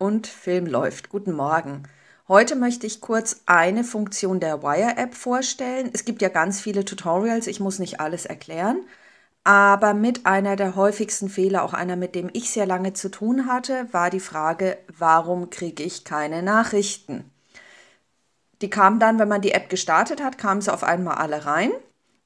und Film läuft. Guten Morgen. Heute möchte ich kurz eine Funktion der Wire App vorstellen. Es gibt ja ganz viele Tutorials, ich muss nicht alles erklären, aber mit einer der häufigsten Fehler, auch einer, mit dem ich sehr lange zu tun hatte, war die Frage, warum kriege ich keine Nachrichten? Die kamen dann, wenn man die App gestartet hat, kamen sie auf einmal alle rein.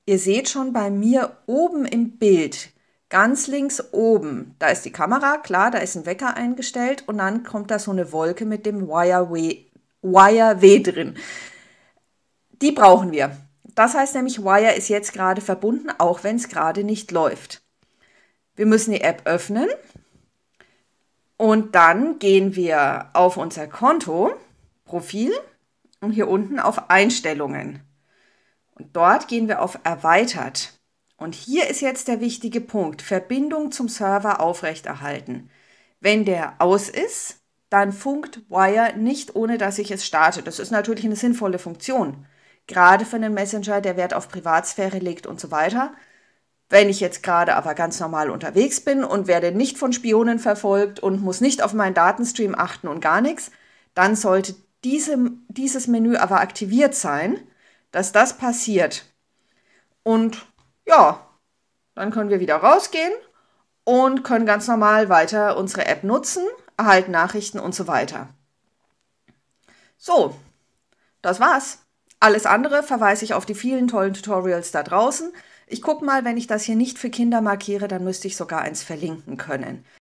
Ihr seht schon bei mir oben im Bild Ganz links oben, da ist die Kamera, klar, da ist ein Wecker eingestellt und dann kommt da so eine Wolke mit dem Wire W, drin. Die brauchen wir. Das heißt nämlich, Wire ist jetzt gerade verbunden, auch wenn es gerade nicht läuft. Wir müssen die App öffnen und dann gehen wir auf unser Konto, Profil und hier unten auf Einstellungen. Und dort gehen wir auf Erweitert. Und hier ist jetzt der wichtige Punkt, Verbindung zum Server aufrechterhalten. Wenn der aus ist, dann funkt Wire nicht, ohne dass ich es starte. Das ist natürlich eine sinnvolle Funktion, gerade für einen Messenger, der Wert auf Privatsphäre legt und so weiter. Wenn ich jetzt gerade aber ganz normal unterwegs bin und werde nicht von Spionen verfolgt und muss nicht auf meinen Datenstream achten und gar nichts, dann sollte diese, dieses Menü aber aktiviert sein, dass das passiert. Und ja, dann können wir wieder rausgehen und können ganz normal weiter unsere App nutzen, erhalten Nachrichten und so weiter. So, das war's. Alles andere verweise ich auf die vielen tollen Tutorials da draußen. Ich gucke mal, wenn ich das hier nicht für Kinder markiere, dann müsste ich sogar eins verlinken können.